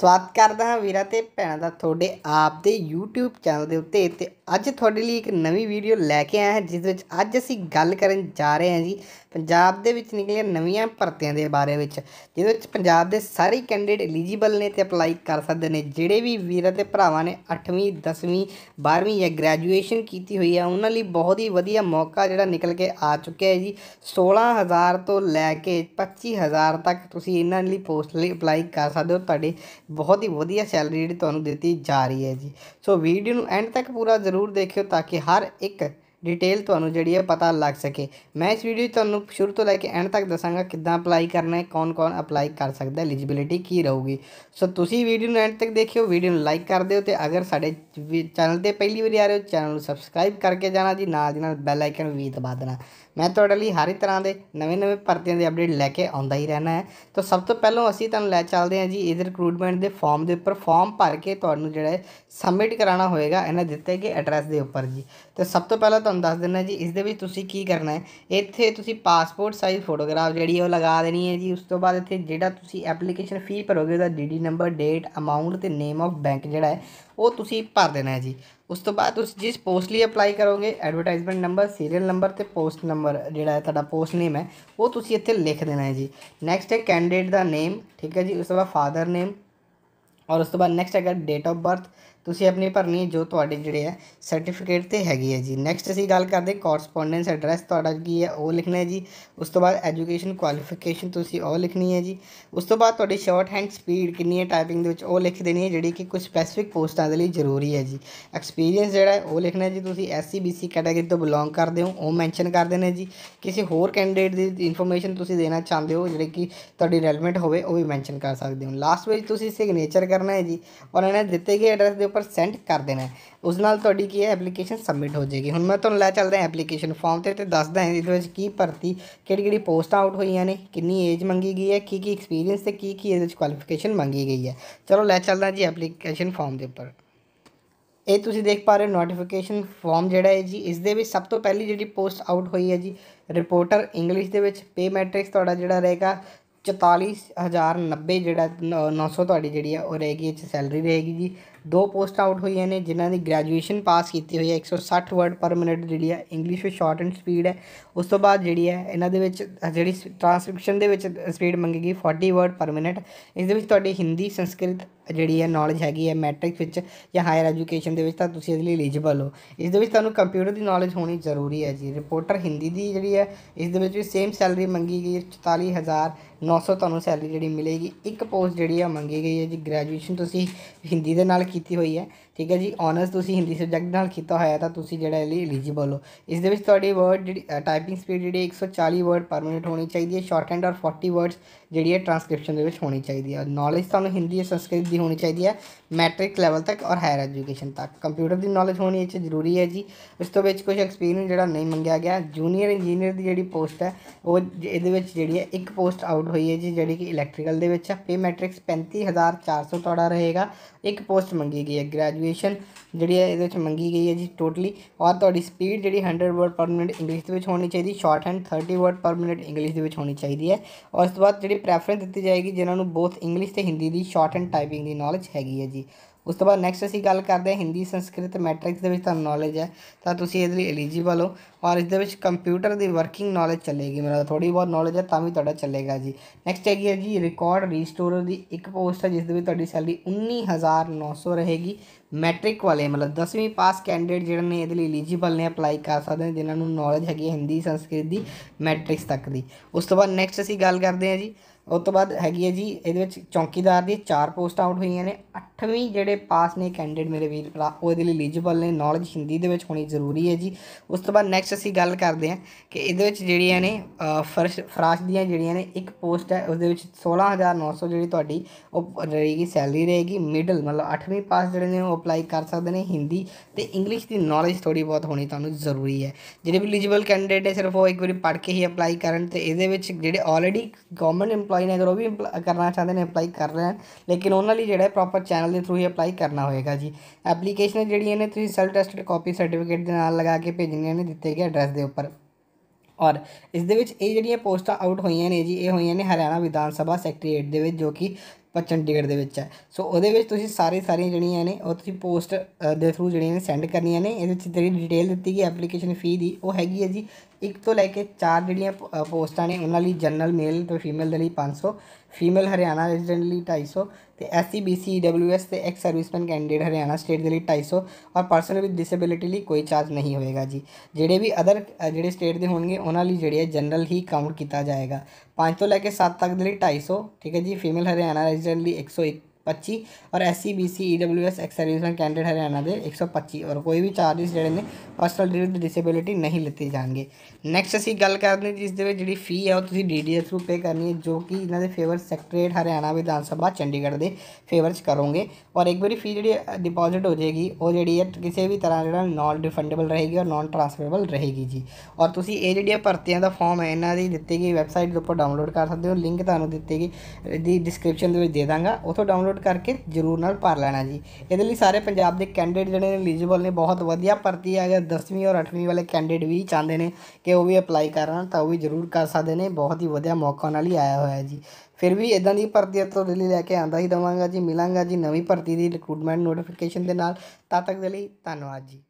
ਸਵਾਗਤ ਕਰਦਾ ਹਾਂ ਵੀਰਾਂ ਤੇ ਭੈਣਾਂ ਦਾ ਤੁਹਾਡੇ ਆਪ ਦੇ YouTube ਚੈਨਲ ਦੇ ਉੱਤੇ ਤੇ ਅੱਜ ਤੁਹਾਡੇ ਲਈ ਇੱਕ ਨਵੀਂ ਵੀਡੀਓ ਲੈ ਕੇ ਆਇਆ ਹਾਂ ਜਿਸ ਵਿੱਚ ਅੱਜ ਅਸੀਂ ਗੱਲ ਕਰਨ ਜਾ ਰਹੇ ਹਾਂ ਜੀ ਪੰਜਾਬ ਦੇ ਵਿੱਚ ਨਿਕਲੀਆਂ ਨਵੀਆਂ ਭਰਤੀਆਂ ਦੇ ਬਾਰੇ ਵਿੱਚ ਜਿਹਦੇ ਵਿੱਚ ਪੰਜਾਬ ਦੇ ਸਾਰੇ ਕੈਂਡੀਡੇਟ ਐਲੀਜੀਬਲ ਨੇ ਤੇ ਅਪਲਾਈ ਕਰ ਸਕਦੇ ਨੇ ਜਿਹੜੇ ਵੀ ਵੀਰਾਂ ਤੇ ਭਰਾਵਾਂ ਨੇ 8ਵੀਂ 10ਵੀਂ 12ਵੀਂ ਜਾਂ ਗ੍ਰੈਜੂਏਸ਼ਨ ਕੀਤੀ ਹੋਈ ਹੈ ਉਹਨਾਂ ਲਈ ਬਹੁਤ ਹੀ ਵਧੀਆ ਮੌਕਾ ਜਿਹੜਾ ਨਿਕਲ ਕੇ ਆ ਚੁੱਕਿਆ ਹੈ ਜੀ 16000 ਤੋਂ ਲੈ ਕੇ 25000 ਤੱਕ ਤੁਸੀਂ ਇਹਨਾਂ ਲਈ ਪੋਸਟ ਲਈ ਅਪਲਾਈ ਕਰ ਸਕਦੇ ਹੋ ਤੁਹਾਡੇ ਬਹੁਤ ਹੀ ਵਧੀਆ ਸੈਲਰੀ ਜਿਹੜੀ ਤੁਹਾਨੂੰ ਦਿੱਤੀ ਜਾ ਰਹੀ ਹੈ ਜੀ ਸੋ ਵੀਡੀਓ ਨੂੰ ਐਂਡ ਤੱਕ ਪੂਰਾ ਜ਼ਰੂਰ ਦੇਖਿਓ ਤਾਂ ਕਿ ਹਰ ਇੱਕ ਡਿਟੇਲ ਤੁਹਾਨੂੰ ਜਿਹੜੀ ਹੈ ਪਤਾ ਲੱਗ ਸਕੇ ਮੈਂ ਇਸ ਵੀਡੀਓ ਤੁਹਾਨੂੰ ਸ਼ੁਰੂ ਤੋਂ ਲੈ ਕੇ ਐਂਡ ਤੱਕ ਦੱਸਾਂਗਾ ਕਿੱਦਾਂ ਅਪਲਾਈ ਕਰਨਾ ਹੈ ਕੌਣ-ਕੌਣ ਅਪਲਾਈ ਕਰ ਸਕਦਾ ਹੈ ਐਲੀਜੀਬਿਲਿਟੀ ਕੀ ਰਹੂਗੀ ਸੋ ਤੁਸੀਂ ਵੀਡੀਓ ਨੂੰ ਐਂਡ ਤੱਕ ਦੇਖਿਓ ਵੀਡੀਓ ਨੂੰ ਲਾਈਕ ਕਰ ਦਿਓ ਤੇ ਅਗਰ ਸਾਡੇ ਚੈਨਲ ਤੇ ਪਹਿਲੀ ਵਾਰ ਆ ਰਹੇ ਹੋ ਚੈਨਲ ਨੂੰ ਸਬਸਕ੍ਰਾਈਬ ਕਰਕੇ ਜਾਣਾ ਜੀ ਨਾਲ ਦੀ ਨਾਲ ਬੈਲ ਆਈਕਨ ਵੀ ਦਬਾ ਦੇਣਾ ਮੈਂ ਤੁਹਾਡੇ ਲਈ ਹਰ ਤਰ੍ਹਾਂ ਦੇ ਨਵੇਂ-ਨਵੇਂ ਭਰਤੀਆਂ ਦੇ ਅਪਡੇਟ ਲੈ ਕੇ ਆਉਂਦਾ ਹੀ ਰਹਿਣਾ ਹੈ ਤਾਂ ਸਭ ਤੋਂ ਪਹਿਲਾਂ ਅਸੀਂ ਤੁਹਾਨੂੰ ਲੈ ਚੱਲਦੇ ਹਾਂ ਜੀ ਇਹ ਰਿਕਰੂਟਮੈਂਟ ਦੇ ਫਾਰਮ ਦੇ ਉੱਪਰ ਫਾਰਮ ਭਰ ਕੇ ਤੁਹਾਨੂੰ ਜਿਹੜਾ ਹੈ ਸਬਮਿਟ ਕਰਾਉਣਾ ਹੋਏਗਾ ਇਹਨਾਂ ਦਿੱਤੇ ਗਏ ਐਡਰੈਸ ਦੇ ਉੱਪਰ ਜੀ ਤੇ ਸਭ ਤੋਂ ਪਹਿਲਾਂ ਤੁਹਾਨੂੰ ਦੱਸ ਦਿੰਦਾ ਜੀ ਇਸ ਦੇ ਵਿੱਚ ਤੁਸੀਂ ਕੀ ਕਰਨਾ ਹੈ ਇੱਥੇ ਤੁਸੀਂ ਪਾਸਪੋਰਟ ਸਾਈਜ਼ ਫੋਟੋਗ੍ਰਾਫ ਜਿਹੜੀ ਉਹ ਲਗਾ ਦੇਣੀ ਹੈ ਜੀ ਉਸ ਤੋਂ ਬਾਅਦ ਇੱਥੇ ਜਿਹੜਾ ਤੁਸੀਂ ਐਪਲੀਕੇਸ਼ਨ ਫੀ ਭਰੋਗੇ ਉਹਦਾ ਡੀਡੀ ਨੰਬਰ ਡੇਟ ਅਮਾਉਂਟ ਤੇ ਨੇਮ ਆਫ ਬੈਂਕ ਜਿਹੜਾ ਹੈ ਉਹ ਤੁਸੀਂ ਭਰ ਦੇਣਾ ਹੈ ਜੀ ਉਸ ਤੋਂ ਬਾਅਦ ਤੁਸੀਂ ਜਿਸ ਪੋਸਟ ਲਈ ਅਪਲਾਈ ਕਰੋਗੇ ਐਡਵਰਟਾਈਜ਼ਮੈਂਟ ਨੰਬਰ ਸੀਰੀਅਲ ਨੰਬਰ ਤੇ ਪੋਸਟ ਨੰਬਰ ਜਿਹੜਾ ਹੈ ਤੁਹਾਡਾ ਪੋਸਟ ਨੇਮ ਹੈ ਉਹ ਤੁਸੀਂ ਇੱਥੇ ਲਿਖ ਦੇਣਾ ਹੈ ਜੀ ਨੈਕਸਟ ਹੈ ਕੈਂਡੀਡੇਟ ਦਾ ਨੇਮ ਠੀਕ ਹੈ ਜੀ ਉਸ ਤੋਂ ਬਾਅਦ ਫਾਦਰ ਨੇਮ ਔਰ ਉਸ ਤੋਂ ਬਾਅਦ ਨੈਕਸਟ ਹੈਗਾ ਡੇਟ ਆਫ ਬਰਥ ਤੁਸੀਂ ਆਪਣੀ ਭਰਨੀ ਜੋ ਤੁਹਾਡੇ ਜਿਹੜੇ ਹੈ ਸਰਟੀਫਿਕੇਟ ਤੇ ਹੈਗੀ ਹੈ ਜੀ ਨੈਕਸਟ ਅਸੀਂ ਗੱਲ ਕਰਦੇ ਕੋਰਸਪੋਂਡੈਂਸ ਐਡਰੈਸ ਤੁਹਾਡਾ ਕੀ ਹੈ ਉਹ ਲਿਖਣਾ ਹੈ ਜੀ ਉਸ ਤੋਂ ਬਾਅਦ ਐਜੂਕੇਸ਼ਨ ਕੁਆਲੀਫਿਕੇਸ਼ਨ ਤੁਸੀਂ ਉਹ ਲਿਖਣੀ ਹੈ ਜੀ ਉਸ ਤੋਂ ਬਾਅਦ ਤੁਹਾਡੀ ਸ਼ਾਰਟ ਹੈਂਡ ਸਪੀਡ ਕਿੰਨੀ ਹੈ ਟਾਈਪਿੰਗ ਦੇ ਵਿੱਚ ਉਹ ਲਿਖ ਦੇਣੀ ਹੈ ਜਿਹੜੀ ਕਿ ਕੁਝ ਸਪੈਸੀਫਿਕ ਪੋਸਟਾਂ ਦੇ ਲਈ ਜ਼ਰੂਰੀ ਹੈ ਜੀ ਐਕਸਪੀਰੀਅੰਸ ਜਿਹੜਾ ਹੈ ਉਹ ਲਿਖਣਾ ਹੈ ਜੀ ਤੁਸੀਂ ਐਸਸੀ ਬੀਸੀ ਕੈਟਾਗਰੀ ਤੋਂ ਬਿਲੋਂਗ ਕਰਦੇ ਹੋ ਉਹ ਮੈਂਸ਼ਨ ਕਰ ਦੇਣਾ ਜੀ ਕਿਸੇ ਹੋਰ ਕੈਂਡੀਡੇਟ ਦੀ ਇਨਫੋਰਮੇਸ਼ਨ ਤੁਸੀਂ ਦੇਣਾ ਚਾਹੁੰਦੇ ਹੋ ਜਿਹੜੇ ਕਿ ਤੁਹਾਡੀ ਰੈਲੇਵੈਂਟ ਹੋਵੇ ਉਹ ਵੀ ਮੈਂਸ਼ਨ ਕਰ ਸਕਦੇ ਹੋ ਲਾਸਟ ਵਿੱਚ ਤੁਸੀਂ ਸਿਗਨੇਚਰ ਕਰਨਾ ਹੈ ਜੀ ਔਰ ਇਹਨਾਂ ਦਿੱਤੇ ਗਏ ਐਡਰੈਸ ਦੇ ਉੱਪਰ ਪਰਸੈਂਟ ਸੈਂਡ ਕਰ ਦੇਣਾ ਉਸ ਨਾਲ ਤੁਹਾਡੀ ਕੀ ਹੈ ਐਪਲੀਕੇਸ਼ਨ ਸਬਮਿਟ ਹੋ ਜਾਏਗੀ ਹੁਣ ਮੈਂ ਤੁਹਾਨੂੰ ਲੈ ਚੱਲਦਾ ਐਪਲੀਕੇਸ਼ਨ ਫਾਰਮ ਤੇ ਤੇ ਦੱਸਦਾ ਹਾਂ ਇਹਦੇ ਵਿੱਚ ਕੀ ਭਰਤੀ ਕਿਹੜੀ ਕਿਹੜੀ ਪੋਸਟ ਆਊਟ ਹੋਈਆਂ ਨੇ ਕਿੰਨੀ ਏਜ ਮੰਗੀ ਗਈ ਹੈ ਕੀ ਕੀ ਐਕਸਪੀਰੀਅੰਸ ਤੇ ਕੀ ਕੀ ਇਹਦੇ ਵਿੱਚ ਕੁਆਲੀਫਿਕੇਸ਼ਨ ਮੰਗੀ ਗਈ ਹੈ ਚਲੋ ਲੈ ਚੱਲਦਾ ਜੀ ਐਪਲੀਕੇਸ਼ਨ ਫਾਰਮ ਦੇ ਉੱਪਰ ਇਹ ਤੁਸੀਂ ਦੇਖ ਪਾ ਰਹੇ ਹੋ ਨੋਟੀਫਿਕੇਸ਼ਨ ਫਾਰਮ ਜਿਹੜਾ ਹੈ ਜੀ ਇਸ ਦੇ ਵਿੱਚ ਸਭ ਤੋਂ ਪਹਿਲੀ ਜਿਹੜੀ ਪੋਸਟ ਆਊਟ ਹੋਈ ਹੈ ਜੀ ਰਿਪੋਰਟਰ ਇੰਗਲਿਸ਼ ਦੇ ਵਿੱਚ ਪੇ ਮੈਟ੍ਰਿਕਸ ਤੁਹਾਡਾ ਜਿਹੜਾ ਰਹੇਗਾ 44090 ਜਿਹੜਾ 900 ਤੁਹਾਡੀ ਜਿਹੜੀ ਆ ਉਹ ਰਹੇਗੀ ਇਹ ਚ ਸੈਲਰੀ ਰਹੇਗੀ ਜੀ ਦੋ ਪੋਸਟ ਆਊਟ ਹੋਈਆਂ ਨੇ ਜਿਨ੍ਹਾਂ ਦੀ ਗ੍ਰੈਜੂਏਸ਼ਨ ਪਾਸ ਕੀਤੀ ਹੋਈ ਹੈ 160 ਵਰਡ ਪਰ ਮਿੰਟ ਜਿਹੜੀ ਹੈ ਇੰਗਲਿਸ਼ ਵਿੱਚ ਸ਼ਾਰਟ ਐਂਡ ਸਪੀਡ ਹੈ ਉਸ ਤੋਂ ਬਾਅਦ ਜਿਹੜੀ ਹੈ ਇਹਨਾਂ ਦੇ ਵਿੱਚ ਜਿਹੜੀ ਟ੍ਰਾਂਸਕ੍ਰਿਪਸ਼ਨ ਦੇ ਵਿੱਚ ਸਪੀਡ ਮੰਗੇਗੀ 40 ਵਰਡ ਪਰ ਮਿੰਟ ਇਸ ਦੇ ਵਿੱਚ ਤੁਹਾਡੀ ਹਿੰਦੀ ਸੰਸਕ੍ਰਿਤ ਜਿਹੜੀ ਹੈ ਨੌਲੇਜ ਹੈਗੀ ਹੈ ਮੈਟ੍ਰਿਕ ਵਿੱਚ ਜਾਂ ਹਾਇਰ ਐਜੂਕੇਸ਼ਨ ਦੇ ਵਿੱਚ ਤਾਂ ਤੁਸੀਂ ਇਹਦੇ ਲਈ ਐਲੀਜੀਬਲ ਹੋ ਇਸ ਦੇ ਵਿੱਚ ਤੁਹਾਨੂੰ ਕੰਪਿਊਟਰ ਦੀ ਨੌਲੇਜ ਹੋਣੀ ਜ਼ਰੂਰੀ ਹੈ ਜੀ ਰਿਪੋਰਟਰ ਹਿੰਦੀ ਦੀ ਜਿਹੜੀ ਹੈ ਇਸ ਦੇ ਵਿੱਚ ਵੀ ਸੇਮ ਸੈਲਰੀ ਮੰਗੀ ਗਈ ਹੈ 44900 ਤੁਹਾਨੂੰ ਸੈਲਰੀ ਜਿਹੜੀ ਮਿਲੇਗੀ ਇੱਕ ਪੋਸਟ ਜਿਹੜੀ ਹੈ ਮੰਗੀ ਗਈ ਹੈ ਜੀ ਗ੍ਰੈਜੂਏਸ਼ਨ ਤੁਸੀਂ ਹਿੰਦੀ ਦੇ ਨਾਲ ਕੀਤੀ ਹੋਈ ਹੈ ਠੀਕ ਹੈ ਜੀ ਆਨਰਸ ਤੁਸੀਂ ਹਿੰਦੀ ਸਬਜੈਕਟ ਨਾਲ ਕੀਤਾ ਹੋਇਆ ਤਾਂ ਤੁਸੀਂ ਜਿਹੜਾ ਲਈ ਐਲੀਜੀਬਲ ਹੋ ਇਸ ਦੇ ਵਿੱਚ ਤੁਹਾਡੀ ਵਰਡ ਜਿਹੜੀ ਟਾਈਪਿੰਗ ਸਪੀਡ ਜਿਹੜੀ 140 ਵਰਡ ਪਰ ਮਿੰਟ ਹੋਣੀ ਚਾਹੀਦੀ ਹੈ ਸ਼ਾਰਟ ਹੈਂਡ ਔਰ 40 ਵਰਡਸ ਜਿਹੜੀ ਹੈ ਟ੍ਰਾਂਸਕ੍ਰਿਪਸ਼ਨ ਦੇ ਵਿੱਚ ਹੋਣੀ ਚਾਹੀਦੀ ਹੈ ਨੌਲੇਜ ਤੁਹਾਨੂੰ ਹਿੰਦੀ ਜਾਂ ਸੰਸਕ੍ਰਿਤ ਦੀ ਹੋਣੀ ਚਾਹੀਦੀ ਹੈ ਮੈਟ੍ਰਿਕ ਲੈਵਲ ਤੱਕ ਔਰ ਹਾਇਰ ਐਜੂਕੇਸ਼ਨ ਤੱਕ ਕੰਪਿਊਟਰ ਦੀ ਨੌਲੇਜ ਹੋਣੀ ਇਹ ਜ਼ਰੂਰੀ ਹੈ ਜੀ ਉਸ ਤੋਂ ਵਿੱਚ ਕੁਝ ਐਕਸਪੀਰੀਅੰਸ ਜਿਹੜਾ ਨਹੀਂ ਮੰਗਿਆ ਗਿਆ ਜੂਨੀਅਰ ਇੰਜੀਨੀਅਰ ਦੀ ਜਿਹੜੀ ਪੋਸਟ ਹੈ ਉਹ ਇਹਦੇ ਵਿੱਚ ਜਿਹੜੀ ਹੈ ਇੱਕ ਪੋਸਟ ਆਊਟ ਹੋਈ ਹੈ ਜੀ ਜਿਹੜੀ ਕਿ ਇਲੈਕਟ੍ਰੀਕਲ ਦੇ ਵਿੱਚ ਹੈ ਪੇ ਮੈਟ੍ਰਿਕਸ 35400 ਤੁਹਾਡਾ ਰਹੇਗਾ ਇੱਕ ਪੋਸਟ ਮੰਗੀ ਗਈ ਹੈ ਗ੍ਰੈਜੂਏਟ ਡੈਰੀਵੇਸ਼ਨ ਜਿਹੜੀ ਹੈ ਇਹਦੇ ਵਿੱਚ ਮੰਗੀ ਗਈ ਹੈ ਜੀ ਟੋਟਲੀ ਔਰ ਤੁਹਾਡੀ ਸਪੀਡ ਜਿਹੜੀ 100 ਵਰਡ ਪਰ ਮਿੰਟ ਇੰਗਲਿਸ਼ ਦੇ ਵਿੱਚ ਹੋਣੀ ਚਾਹੀਦੀ short hand 30 word per minute English ਦੇ ਵਿੱਚ ਹੋਣੀ ਚਾਹੀਦੀ ਹੈ ਔਰ ਉਸ ਤੋਂ ਬਾਅਦ ਜਿਹੜੀ ਪ੍ਰੈਫਰੈਂਸ ਦਿੱਤੀ ਜਾਏਗੀ ਜਿਨ੍ਹਾਂ ਨੂੰ ਬੋਥ ਇੰਗਲਿਸ਼ ਤੇ ਹਿੰਦੀ ਦੀ ਸ਼ਾਰਟ ਹੈਂਡ ਟਾਈਪਿੰਗ ਦੀ ਨੌਲੇਜ ਹੈਗੀ ਹੈ ਜੀ ਉਸ ਤੋਂ ਬਾਅਦ ਨੈਕਸਟ ਅਸੀਂ ਗੱਲ ਕਰਦੇ ਹਾਂ ਹਿੰਦੀ ਸੰਸਕ੍ਰਿਤ ਮੈਟ੍ਰਿਕਸ ਦੇ ਵਿੱਚ ਤੁਹਾਨੂੰ ਨੌਲੇਜ ਹੈ ਤਾਂ ਤੁਸੀਂ ਇਹਦੇ ਲਈ ਐਲੀਜੀਬਲ ਹੋ ਔਰ ਇਸ ਦੇ ਵਿੱਚ ਕੰਪਿਊਟਰ ਦੀ ਵਰਕਿੰਗ ਨੌਲੇਜ ਚੱਲੇਗੀ ਮੇਰਾ ਥੋੜੀ ਬਹੁਤ ਨੌਲੇਜ ਹੈ ਤਾਂ ਵੀ ਤੁਹਾਡਾ ਚੱਲੇਗਾ ਜੀ ਨੈਕਸਟ ਹੈਗੀ ਹੈ ਜੀ ਰਿਕਾਰਡ ਰੀਸਟੋਰ ਦੀ ਇੱਕ ਪੋਸਟ ਹੈ ਜਿਸ ਦੇ ਵਿੱਚ ਤੁਹਾਡੀ ਸੈਲਰੀ 19900 ਰਹੇਗੀ ਮੈਟ੍ਰਿਕ ਵਾਲੇ ਮਤਲਬ 10ਵੀਂ ਪਾਸ ਕੈਂਡੀਡੇਟ ਜਿਹੜੇ ਨੇ ਇਹਦੇ ਲਈ ਐਲੀਜੀਬਲ ਨੇ ਅਪਲਾਈ ਕਰ ਸਕਦੇ ਨੇ ਜਿਨ੍ਹਾਂ ਨੂੰ ਨੌਲੇਜ ਹੈਗੀ ਹਿੰਦੀ ਸੰਸਕ੍ਰਿਤ ਦੀ ਮੈਟ੍ਰਿਕਸ ਤੱਕ ਦੀ ਉਸ ਤੋਂ ਬਾਅਦ ਨੈਕਸਟ ਅਸੀਂ ਗੱਲ ਕਰਦੇ ਹਾਂ ਜੀ ਉਸ ਤੋਂ ਬਾਅਦ ਹੈਗੀ ਹੈ ਜੀ ਇਹਦੇ ਵਿੱਚ ਚੌਂਕੀਦਾਰ ਦੀ ਚਾਰ ਪੋਸਟ ਆਊਟ ਹੋਈਆਂ ਨੇ 8ਵੀਂ ਜਿਹੜੇ ਪਾਸ ਨੇ ਕੈਂਡੀਡੇਟ ਮੇਰੇ ਵੀਰ ਭਰਾ ਉਹਦੇ ਲਈ ਐਲੀਜੀਬਲ ਨੇ ਨੌਲੇਜ ਹਿੰਦੀ ਦੇ ਵਿੱਚ ਹੋਣੀ ਜ਼ਰੂਰੀ ਹੈ ਜੀ ਉਸ ਤੋਂ ਬਾਅਦ ਨੈਕਸਟ ਅਸੀਂ ਗੱਲ ਕਰਦੇ ਹਾਂ ਕਿ ਇਹਦੇ ਵਿੱਚ ਜਿਹੜੀਆਂ ਨੇ ਫਰਸ਼ ਫਰਾਸ਼ ਦੀਆਂ ਜਿਹੜੀਆਂ ਨੇ ਇੱਕ ਪੋਸਟ ਹੈ ਉਸ ਦੇ ਵਿੱਚ 16900 ਜਿਹੜੀ ਤੁਹਾਡੀ ਉਹ ਰਹੇਗੀ ਸੈਲਰੀ ਰਹੇਗੀ ਮਿਡਲ ਮਤਲਬ 8ਵੀਂ ਪਾਸ ਜਿਹੜੇ ਨੇ ਉਹ ਅਪਲਾਈ ਕਰ ਸਕਦੇ ਨੇ ਹਿੰਦੀ ਤੇ ਇੰਗਲਿਸ਼ ਦੀ ਨੌਲੇਜ ਥੋੜੀ ਬਹੁਤ ਹੋਣੀ ਤੁਹਾਨੂੰ ਜ਼ਰੂਰੀ ਹੈ ਜਿਹੜੇ ਵੀ ਐਲੀਜੀਬਲ ਕੈਂਡੀਡੇਟ ਹੈ ਸਿਰਫ ਉਹ ਇੱਕ ਵਾਰੀ ਪੜ੍ਹ ਕੇ ਹੀ ਅਪਲਾਈ ਕਰਨ ਤੇ ਇਹਦੇ ਵਿੱਚ ਜਿਹੜੇ ਆਲਰੇਡੀ ਗਵਰਨਮੈਂਟ ਇੰਪਲਾਈ ਨੇ ਅਗਰ ਉਹ ਵੀ ਕਰਨਾ ਚਾਹੁੰਦੇ ਨੇ ਅਪਲਾਈ ਕਰ ਰਹੇ ਹਨ ਲੇਕਿਨ ਉਹਨਾਂ ਲਈ ਜਿਹੜਾ ਪ੍ਰੋਪਰ ਚੈਨਲ ਦੇ ਥਰੂ ਹੀ ਅਪਲਾਈ ਕਰਨਾ ਹੋਏਗਾ ਜੀ ਐਪਲੀਕੇਸ਼ਨ ਜਿਹੜੀਆਂ ਨੇ ਤੁਸੀਂ ਸੈਲਫ ਟੈਸਟਡ ਕਾਪੀ ਸਰਟੀਫਿਕੇਟ ਦੇ ਨਾਲ ਲਗਾ ਕੇ ਭੇਜਣੀਆਂ ਨੇ ਦਿੱਤੇ ਗਏ ਐਡਰੈਸ ਦੇ ਉੱਪਰ ਔਰ ਇਸ ਦੇ ਵਿੱਚ ਇਹ ਜਿਹੜੀਆਂ ਪੋਸਟਾਂ ਆਊਟ ਹੋਈਆਂ ਨੇ ਜੀ ਇਹ ਹੋਈਆਂ ਨੇ ਹਰਿਆਣਾ ਵਿਧਾਨ ਸਭਾ ਸੈਕਟਰੀਏਟ ਦੇ ਵਿੱਚ ਜੋ ਕਿ ਚੰਡੀਗੜ੍ਹ ਦੇ ਵਿੱਚ ਹੈ ਸੋ ਉਹਦੇ ਵਿੱਚ ਤੁਸੀਂ ਸਾਰੇ ਸਾਰੀਆਂ ਜਿਹੜੀਆਂ ਨੇ ਉਹ ਤੁਸੀਂ ਪੋਸਟ ਦੇ ਥਰੂ ਜਿਹੜੀਆਂ ਨੇ ਸੈਂਡ ਕਰਨੀਆਂ ਨੇ ਇਹਦੇ ਵਿੱਚ ਜਿਹੜੀ ਡਿਟੇਲ ਦਿੱਤੀ ਗਈ ਐਪਲੀਕੇਸ਼ਨ ਫੀ ਦੀ ਉਹ ਹੈਗੀ ਹੈ ਜੀ ਇੱਕ ਤੋਂ ਲੈ ਕੇ ਚਾਰ ਜਿਹੜੀਆਂ ਪੋਸਟਾਂ ਨੇ ਉਹਨਾਂ ਲਈ ਜਨਰਲ ਮੇਲ ਤੇ ਫੀਮੇਲ ਦੇ ਲਈ 500 ਫੀਮੇਲ ਹਰਿਆਣਾ ਰੈਜ਼ੀਡੈਂਟ ਲਈ 250 ਤੇ ਐਸਸੀ ਬੀਸੀ ਡਬਲਯੂਐਸ ਤੇ ex serviceman candidate Haryana state ਦੇ ਲਈ 250 ਔਰ ਪਰਸਨ ਵਿਦ ਡਿਸੇਬਿਲਿਟੀ ਲਈ ਕੋਈ ਚਾਰਜ ਨਹੀਂ ਹੋਏਗਾ ਜੀ ਜਿਹੜੇ ਵੀ ਅਦਰ ਜਿਹੜੇ ਸਟੇਟ ਦੇ ਹੋਣਗੇ ਉਹਨਾਂ ਲਈ ਜਿਹੜੇ ਜਨਰਲ ਹੀ ਕਾਊਂਟ ਕੀਤਾ ਜਾਏਗਾ 5 ਤੋਂ ਲੈ ਕੇ 7 ਤੱਕ ਦੇ ਲਈ 250 ਠੀਕ ਹੈ ਜੀ ਫੀਮੇਲ ਹਰਿਆਣਾ ਰੈਜ਼ੀਡੈਂਟ ਲਈ 101 25 ਔਰ SC BC EWS ex serviceman candidate Haryana ਦੇ 125 ਔਰ ਕੋਈ ਵੀ ਚਾਰजेस ਜਿਹੜੇ ਨੇ ਪਰਸਨਲ ਡਿਊਟੀ ਡਿਸੇਬਿਲਿਟੀ ਨਹੀਂ ਲਿੱਤੇ ਜਾਣਗੇ ਨੈਕਸਟ ਅਸੀਂ ਗੱਲ ਕਰਦੇ ਜਿਸ ਦੇ ਵਿੱਚ ਜਿਹੜੀ ਫੀ ਹੈ ਉਹ ਤੁਸੀਂ ਡੀਡੀਐਸ ਥਰੂ ਪੇ ਕਰਨੀ ਹੈ ਜੋ ਕਿ ਇਹਨਾਂ ਦੇ ਫੇਵਰ ਸੈਕਟਰੀਏਟ ਹਰਿਆਣਾ ਵਿਧਾਨ ਸਭਾ ਚੰਡੀਗੜ੍ਹ ਦੇ ਫੇਵਰ ਚ ਕਰੋਗੇ ਔਰ ਇੱਕ ਵਾਰੀ ਫੀ ਜਿਹੜੀ ਡਿਪੋਜ਼ਿਟ ਹੋ ਜਾਏਗੀ ਉਹ ਜਿਹੜੀ ਹੈ ਕਿਸੇ ਵੀ ਤਰ੍ਹਾਂ ਜਿਹੜਾ ਨਾਨ ਰਿਫੰਡੇਬਲ ਰਹੇਗੀ ਔਰ ਨਾਨ ਟ੍ਰਾਂਸਫਰੇਬਲ ਰਹੇਗੀ ਜੀ ਔਰ ਤੁਸੀਂ ਇਹ ਜਿਹੜੀਆਂ ਭਰਤੀਆਂ ਦਾ ਫਾਰਮ ਹੈ ਇਹਨਾਂ ਦੀ ਦਿੱਤੀ ਗਈ ਵੈਬਸਾਈਟ ਦੇ ਉੱਪਰ ਡਾਊਨਲੋਡ ਕਰ ਸਕਦੇ ਹੋ ਲਿੰਕ ਤੁਹਾਨੂੰ ਦਿੱਤੀ ਗਈ ਦੀ ਡਿਸਕ੍ਰਿਪਸ਼ਨ ਦੇ ਵਿੱਚ ਦੇ ਦਾਂਗਾ ਉਥੋਂ ਡਾਊਨਲੋਡ ਡਾਊਨਲੋਡ ਕਰਕੇ ਜ਼ਰੂਰ ਨਾਲ ਭਰ ਲੈਣਾ ਜੀ ਇਹਦੇ ਲਈ ਸਾਰੇ ਪੰਜਾਬ ਦੇ ਕੈਂਡੀਡੇਟ ਜਿਹੜੇ ਨੇ ਐਲੀਜੀਬਲ ਨੇ ਬਹੁਤ ਵਧੀਆ ਭਰਤੀ ਆ ਅਗਰ 10ਵੀਂ ਔਰ 8ਵੀਂ ਵਾਲੇ ਕੈਂਡੀਡੇਟ ਵੀ ਚਾਹੁੰਦੇ ਨੇ ਕਿ ਉਹ ਵੀ ਅਪਲਾਈ ਕਰਨ ਤਾਂ ਉਹ ਵੀ ਜ਼ਰੂਰ ਕਰ ਸਕਦੇ ਨੇ ਬਹੁਤ ਹੀ ਵਧੀਆ ਮੌਕਾ ਨਾਲ ਹੀ ਆਇਆ ਹੋਇਆ ਜੀ ਫਿਰ ਵੀ ਇਦਾਂ ਦੀ ਭਰਤੀ ਦੇ ਲਈ ਲੈ ਕੇ ਆਂਦਾ ਹੀ ਦਵਾਂਗਾ ਜੀ ਮਿਲਾਂਗਾ ਜੀ ਨਵੀਂ ਭਰਤੀ ਦੀ ਰਿਕਰੂਟਮੈਂਟ ਨੋਟੀਫਿਕੇਸ਼ਨ ਦੇ ਨਾਲ ਤਦ ਤੱਕ ਦੇ ਲਈ ਧੰਨਵਾਦ ਜੀ